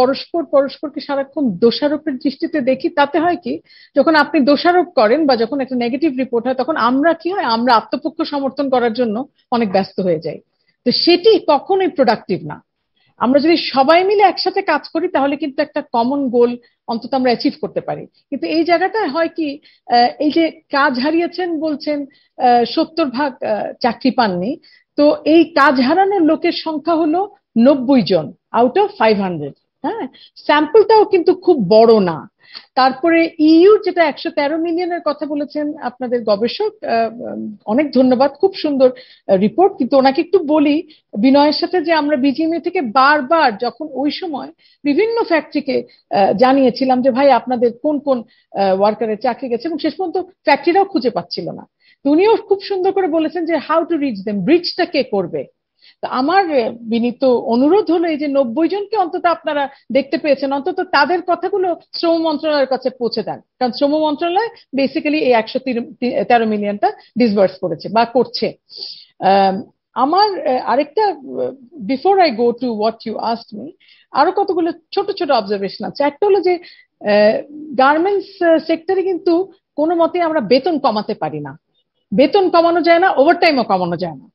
পরস্পর পরস্পরকে সারাক্ষণ দোষারোপের দৃষ্টিতে দেখি তাতে হয় কি যখন আপনি দোষারোপ করেন বা যখন একটা নেগেটিভ রিপোর্ট হয় তখন আমরা কি হয় আমরা আত্মপক্ষ সমর্থন করার জন্য অনেক ব্যস্ত হয়ে যাই তো সেটি কখনোই প্রোডাক্টিভ না আমরা যদি সবাই মিলে একসাথে কাজ করি তাহলে কিন্তু একটা কমন গোল অন্তত আমরা অ্যাচিভ করতে পারি কিন্তু এই জায়গাটা হয় কি এই যে কাজ হারিয়েছেন বলছেন সত্তর ভাগ চাকরি পাননি তো এই কাজ হারানোর লোকের সংখ্যা হলো নব্বই জন আউট অফ ফাইভ হান্ড্রেড হ্যাঁ স্যাম্পলটাও কিন্তু খুব বড় না তারপরে ইউ যেটা একশো তেরো মিলিয়নের কথা বলেছেন আপনাদের গবেষক অনেক ধন্যবাদ খুব সুন্দর রিপোর্ট কিন্তু ওনাকে একটু বলি বিনয়ের সাথে যে আমরা বিজিএমএ থেকে বারবার যখন ওই সময় বিভিন্ন ফ্যাক্টরিকে জানিয়েছিলাম যে ভাই আপনাদের কোন কোন ওয়ার্কারের চাকরি গেছে এবং শেষ পর্যন্ত ফ্যাক্টরিরাও খুঁজে পাচ্ছিল না উনিও খুব সুন্দর করে বলেছেন যে হাউ টু রিচ দেম ব্রিজটা কে করবে আমার বিনীত অনুরোধ হলো এই যে নব্বই জনকে অন্তত আপনারা দেখতে পেয়েছেন অন্তত তাদের কথাগুলো শ্রম মন্ত্রণালয়ের কাছে পৌঁছে দেন কারণ শ্রম মন্ত্রণালয় বেসিক্যালি এই একশো তেরো মিলিয়নটা ডিসবার্স করেছে বা করছে আমার আরেকটা before I go to what you asked me আরো কতগুলো ছোট ছোট অবজারভেশন আছে একটা হলো যে গার্মেন্টস সেক্টরে কিন্তু কোনো মতে আমরা বেতন কমাতে পারি না বেতন কমানো যায় না ওভারটাইমও কমানো যায় না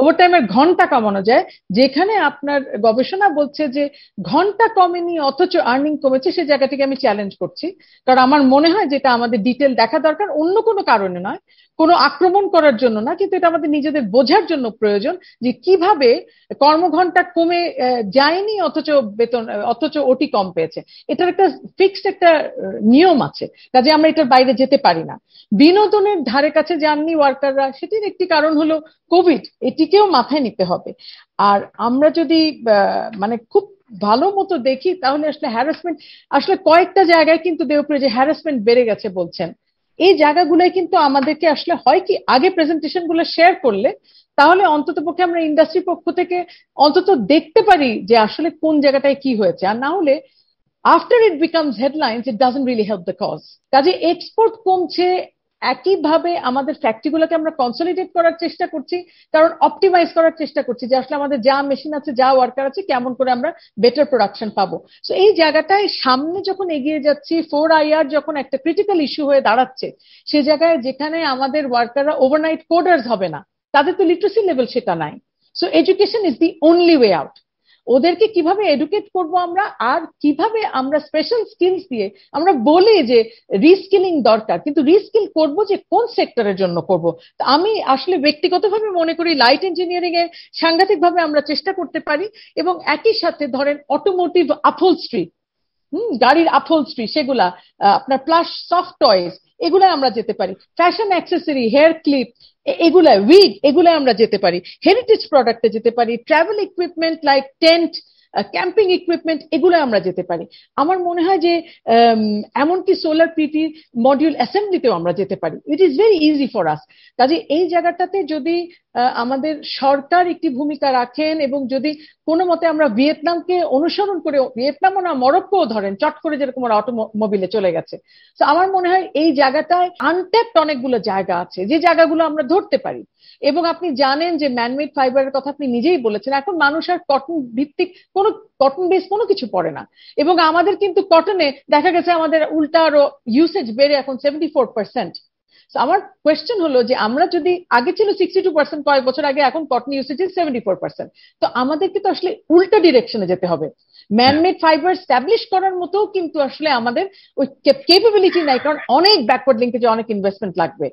ওভারটাইমের ঘন্টা কমানো যায় যেখানে আপনার গবেষণা বলছে যে ঘন্টা কমেনি অথচ আর্নিং কমেছে সেই জায়গাটিকে আমি চ্যালেঞ্জ করছি কারণ আমার মনে হয় যেটা আমাদের ডিটেল দেখা দরকার অন্য কোনো কারণে নয় কোনো আক্রমণ করার জন্য না কিন্তু এটা আমাদের নিজেদের বোঝার জন্য প্রয়োজন যে কিভাবে কর্মঘন্টা কমে যায়নি অথচ বেতন অথচ ওটি কম পেয়েছে এটার একটা ফিক্সড একটা নিয়ম আছে কাজে আমরা এটার বাইরে যেতে পারি না বিনোদনের ধারে কাছে যাননি ওয়ার্কাররা সেটির একটি কারণ হলো কোভিড এটি এটিকেও মাথায় নিতে হবে আর আমরা যদি মানে খুব ভালো মতো দেখি তাহলে আসলে হ্যারাসমেন্ট আসলে কয়েকটা জায়গায় কিন্তু দেবপ্রিয় যে হ্যারাসমেন্ট বেড়ে গেছে বলছেন এই জায়গাগুলোই কিন্তু আমাদেরকে আসলে হয় কি আগে প্রেজেন্টেশন গুলো শেয়ার করলে তাহলে অন্তত পক্ষে আমরা ইন্ডাস্ট্রি পক্ষ থেকে অন্তত দেখতে পারি যে আসলে কোন জায়গাটায় কি হয়েছে আর না হলে after it becomes headlines it doesn't really help the cause কাজে এক্সপোর্ট কমছে একইভাবে আমাদের ফ্যাক্টরিগুলোকে আমরা কনসলিডেট করার চেষ্টা করছি কারণ অপটিমাইজ করার চেষ্টা করছি যে আসলে আমাদের যা মেশিন আছে যা ওয়ার্কার আছে কেমন করে আমরা বেটার প্রোডাকশন পাবো তো এই জায়গাটায় সামনে যখন এগিয়ে যাচ্ছি ফোর আইআর যখন একটা ক্রিটিক্যাল ইস্যু হয়ে দাঁড়াচ্ছে সে জায়গায় যেখানে আমাদের ওয়ার্কাররা ওভারনাইট কোডার্স হবে না তাদের তো লিটারেসি লেভেল সেটা নাই so education is the only way out ওদেরকে কিভাবে এডুকেট করব আমরা আর কিভাবে আমরা স্পেশাল স্কিলস দিয়ে আমরা বলি যে রিস্কিলিং দরকার কিন্তু রিস্কিল করব যে কোন সেক্টরের জন্য করব আমি আসলে ব্যক্তিগতভাবে মনে করি লাইট ইঞ্জিনিয়ারিং এ সাংঘাতিকভাবে আমরা চেষ্টা করতে পারি এবং একই সাথে ধরেন অটোমোটিভ আপোলস্ট্রি হম গাড়ির আপোলস্ট্রি সেগুলা আপনার প্লাস সফট টয়েস এগুলো আমরা যেতে পারি ফ্যাশন অ্যাক্সেসরি হেয়ার ক্লিপ এগুলা উইগ এগুলা আমরা যেতে পারি হেরিটেজ প্রোডাক্টে যেতে পারি travel equipment like tent camping equipment এগুলো আমরা যেতে পারি আমার মনে হয় যে এমনকি সোলার পিটি মডিউল অ্যাসেম্বলিতেও আমরা যেতে পারি it is very easy for us কাজে এই জায়গাটাতে যদি আমাদের সরকার একটি ভূমিকা রাখেন এবং যদি কোনো মতে আমরা ভিয়েতনামকে অনুসরণ করে ভিয়েতনামও না মরক্কো ধরেন চট করে যেরকম ওরা অটোমোবিলে চলে গেছে তো আমার মনে হয় এই জায়গাটায় আনট্যাপড অনেকগুলো জায়গা আছে যে জায়গাগুলো আমরা ধরতে পারি এবং আপনি জানেন যে ম্যানমেড ফাইবারের কথা আপনি নিজেই বলেছেন এখন মানুষ আর কটন ভিত্তিক কোনো কটন বেস কোনো কিছু পড়ে না এবং আমাদের কিন্তু কটনে দেখা গেছে আমাদের উল্টা আরো ইউসেজ বেড়ে এখন সেভেন্টি ফোর পার্সেন্ট আমার কোয়েশ্চেন হলো যে আমরা যদি আগে ছিল সিক্সটি টু পার্সেন্ট কয়েক বছর আগে এখন cotton usage seventy four percent তো আমাদেরকে তো আসলে উল্টো ডিরেকশনে যেতে হবে ম্যানমেড ফাইবার স্ট্যাবলিশ করার মতো কিন্তু আসলে আমাদের ওই কেপেবিলিটি নাই কারণ অনেক ব্যাকওয়ার্ড লিঙ্কেজে অনেক ইনভেস্টমেন্ট লাগবে